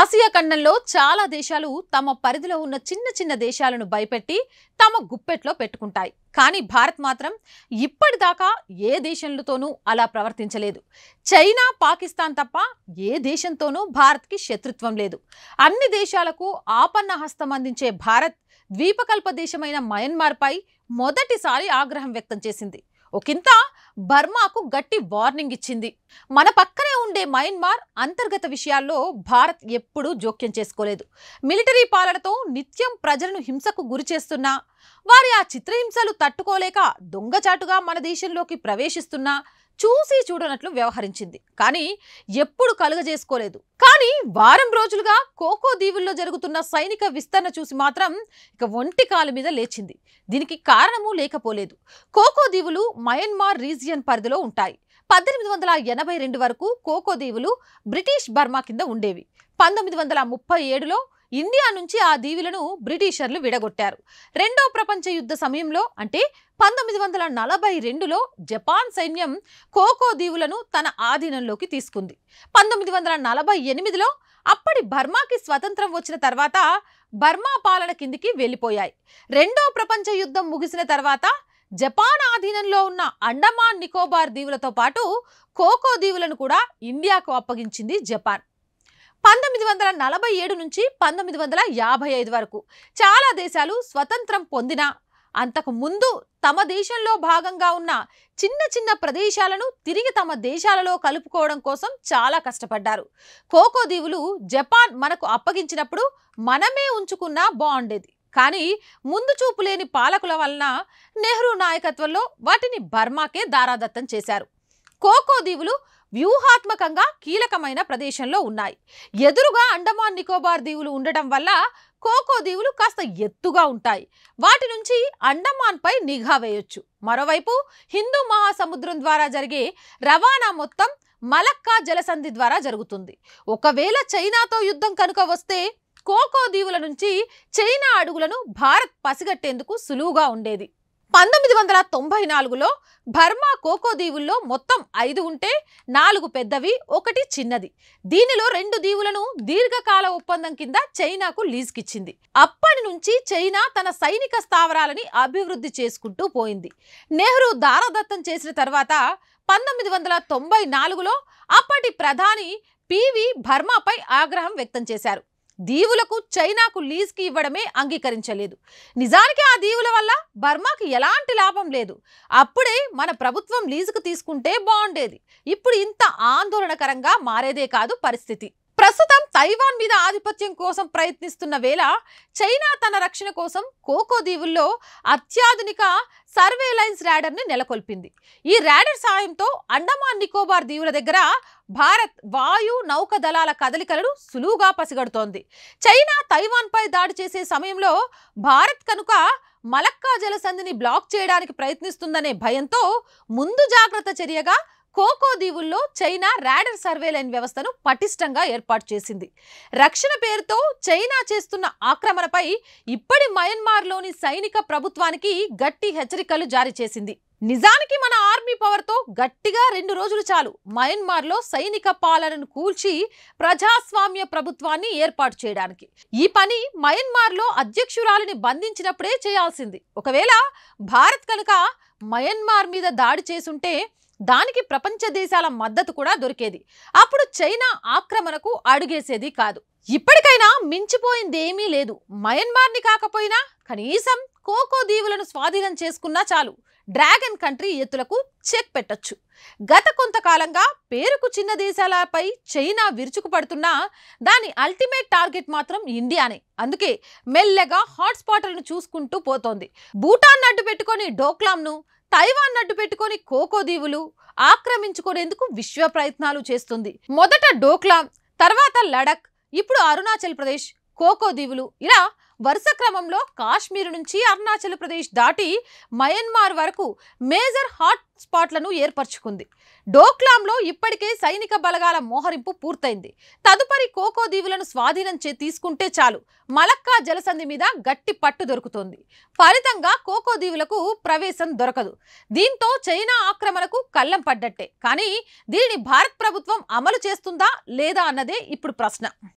Asia ఖండంలో చాలా దేశాలు తమ పరిధిలో ఉన్న చిన్న చిన్న దేశాలను భయపెట్టి తమ గుప్పెట్లో పెట్టుకుంటాయి కానీ భారత్ మాత్రం ఇప్పటిదాకా ఏ దేశంలతోనూ అలా ప్రవర్తించలేదు చైనా పాకిస్తాన్ తప్ప ఏ దేశంతోనూ భారత్కి శత్రుత్వం లేదు అన్ని దేశాలకు ఆపన్న హస్తం అందించే భారత్ ద్వీపకల్ప దేశమైన మయన్మార్పై మొదటిసారి ఆగ్రహం వ్యక్తం చేసింది ఒకంత బర్మాకు గట్టి వార్నింగ్ ఇచ్చింది మన పక్కనే ఉండే మయన్మార్ అంతర్గత విషయాల్లో భారత్ ఎప్పుడూ జోక్యం చేసుకోలేదు మిలిటరీ పాలనతో నిత్యం ప్రజలను హింసకు గురి చేస్తున్నా వారి ఆ చిత్రహింసలు తట్టుకోలేక దొంగచాటుగా మన దేశంలోకి ప్రవేశిస్తున్నా చూసి చూడనట్లు వ్యవహరించింది కానీ ఎప్పుడు కలుగజేసుకోలేదు కానీ వారం రోజులుగా కోకో దీవుల్లో జరుగుతున్న సైనిక విస్తరణ చూసి మాత్రం ఇక ఒంటి కాలు మీద లేచింది దీనికి కారణమూ లేకపోలేదు కోకో దీవులు మయన్మార్ రీజ్ రీజియన్ పరిధిలో ఉంటాయి పద్దెనిమిది వందల ఎనభై రెండు వరకు కోకో దీవులు బ్రిటిష్ బర్మా కింద ఉండేవి పంతొమ్మిది వందల ముప్పై ఏడులో ఇండియా నుంచి ఆ దీవులను బ్రిటిషర్లు విడగొట్టారు రెండో ప్రపంచ యుద్ధ సమయంలో అంటే పంతొమ్మిది వందల నలభై రెండులో జపాన్ సైన్యం కోకో దీవులను తన ఆధీనంలోకి తీసుకుంది పంతొమ్మిది వందల నలభై ఎనిమిదిలో అప్పటి బర్మాకి స్వతంత్రం వచ్చిన తర్వాత బర్మా పాలన కిందికి వెళ్ళిపోయాయి రెండో ప్రపంచ యుద్ధం ముగిసిన తర్వాత జపాన్ ఆధీనంలో ఉన్న అండమాన్ నికోబార్ దీవులతో పాటు కోకో దీవులను కూడా ఇండియాకు అప్పగించింది జపాన్ పంతొమ్మిది వందల నలభై ఏడు నుంచి పంతొమ్మిది వందల యాభై ఐదు వరకు చాలా దేశాలు స్వతంత్రం పొందినా అంతకు ముందు తమ దేశంలో భాగంగా ఉన్న చిన్న చిన్న ప్రదేశాలను తిరిగి తమ దేశాలలో కలుపుకోవడం కోసం చాలా కష్టపడ్డారు కోకో దీవులు జపాన్ మనకు అప్పగించినప్పుడు మనమే ఉంచుకున్నా బాగుండేది కానీ ముందు చూపు లేని పాలకుల వలన నెహ్రూ నాయకత్వంలో వాటిని బర్మాకే దారాదత్తం చేశారు కోకో దీవులు వ్యూహాత్మకంగా కీలకమైన ప్రదేశంలో ఉన్నాయి ఎదురుగా అండమాన్ నికోబార్ దీవులు ఉండటం వల్ల కోకో దీవులు కాస్త ఎత్తుగా ఉంటాయి వాటి నుంచి అండమాన్పై నిఘా వేయొచ్చు మరోవైపు హిందూ మహాసముద్రం ద్వారా జరిగే రవాణా మొత్తం మలక్కా జలసంధి ద్వారా జరుగుతుంది ఒకవేళ చైనాతో యుద్ధం కనుక వస్తే కోకో దీవుల నుంచి చైనా అడుగులను భారత్ పసిగట్టేందుకు సులువుగా ఉండేది పంతొమ్మిది వందల తొంభై నాలుగులో బర్మా కోకో దీవుల్లో మొత్తం ఐదు ఉంటే నాలుగు పెద్దవి ఒకటి చిన్నది దీనిలో రెండు దీవులను దీర్ఘకాల ఒప్పందం కింద చైనాకు లీజుకిచ్చింది అప్పటి నుంచి చైనా తన సైనిక స్థావరాలని అభివృద్ధి చేసుకుంటూ పోయింది నెహ్రూ దారదత్తం చేసిన తర్వాత పంతొమ్మిది వందల తొంభై నాలుగులో అప్పటి ప్రధాని పివి బర్మాపై ఆగ్రహం వ్యక్తం చేశారు దీవులకు చైనాకు లీజ్కి ఇవ్వడమే అంగీకరించలేదు నిజానికి ఆ దీవుల వల్ల బర్మాకి ఎలాంటి లాభం లేదు అప్పుడే మన ప్రభుత్వం లీజుకు తీసుకుంటే బాగుండేది ఇప్పుడు ఇంత ఆందోళనకరంగా మారేదే కాదు పరిస్థితి ప్రస్తుతం తైవాన్ మీద ఆధిపత్యం కోసం ప్రయత్నిస్తున్న వేళ చైనా తన రక్షణ కోసం కోకో దీవుల్లో అత్యాధునిక సర్వేలైన్స్ ర్యాడర్ని నెలకొల్పింది ఈ ర్యాడర్ సాయంతో అండమాన్ నికోబార్ దీవుల దగ్గర భారత్ వాయు నౌక దళాల కదలికలను సులువుగా పసిగడుతోంది చైనా తైవాన్పై దాడి చేసే సమయంలో భారత్ కనుక మలక్కా జలసంధిని బ్లాక్ చేయడానికి ప్రయత్నిస్తుందనే భయంతో ముందు జాగ్రత్త చర్యగా కోకో దీవుల్లో చైనా ర్యాడర్ సర్వేలైన్ వ్యవస్థను పటిష్టంగా ఏర్పాటు చేసింది రక్షణ పేరుతో చైనా చేస్తున్న ఆక్రమణపై ఇప్పటి మయన్మార్లోని సైనిక ప్రభుత్వానికి గట్టి హెచ్చరికలు జారీ చేసింది నిజానికి మన ఆర్మీ పవర్తో గట్టిగా రెండు రోజులు చాలు మయన్మార్లో సైనిక పాలనను కూల్చి ప్రజాస్వామ్య ప్రభుత్వాన్ని ఏర్పాటు చేయడానికి ఈ పని మయన్మార్లో అధ్యక్షురాలిని బంధించినప్పుడే చేయాల్సింది ఒకవేళ భారత్ కనుక మయన్మార్ మీద దాడి చేసుంటే దానికి ప్రపంచ దేశాల మద్దతు కూడా దొరికేది అప్పుడు చైనా ఆక్రమణకు అడుగేసేది కాదు ఇప్పటికైనా మించిపోయింది ఏమీ లేదు మయన్మార్ని కాకపోయినా కనీసం కోకో దీవులను స్వాధీనం చేసుకున్నా చాలు డ్రాగన్ కంట్రీ ఎత్తులకు చెక్ పెట్టచ్చు గత కొంతకాలంగా పేరుకు చిన్న దేశాలపై చైనా విరుచుకుపడుతున్నా దాని అల్టిమేట్ టార్గెట్ మాత్రం ఇండియానే అందుకే మెల్లగా హాట్స్పాట్లను చూసుకుంటూ పోతోంది భూటాన్ అడ్డు పెట్టుకొని డోక్లాంను తైవాన్ నడ్డు పెట్టుకుని కోకో దీవులు ఆక్రమించుకునేందుకు విశ్వ ప్రయత్నాలు చేస్తుంది మొదట డోక్లాం తర్వాత లడక్ ఇప్పుడు అరుణాచల్ ప్రదేశ్ కోకో దీవులు ఇలా వరుస క్రమంలో కాశ్మీర్ నుంచి అరుణాచల్ ప్రదేశ్ దాటి మయన్మార్ వరకు మేజర్ హాట్ స్పాట్లను ఏర్పరచుకుంది డోక్లాంలో ఇప్పటికే సైనిక బలగాల మోహరింపు పూర్తయింది తదుపరి కోకో దీవులను స్వాధీనం చే తీసుకుంటే చాలు మలక్కా జలసంధి మీద గట్టి పట్టు దొరుకుతోంది ఫలితంగా కోకో దీవులకు ప్రవేశం దొరకదు దీంతో చైనా ఆక్రమణకు కళ్ళం పడ్డట్టే కానీ దీనిని భారత్ ప్రభుత్వం అమలు చేస్తుందా లేదా అన్నదే ఇప్పుడు ప్రశ్న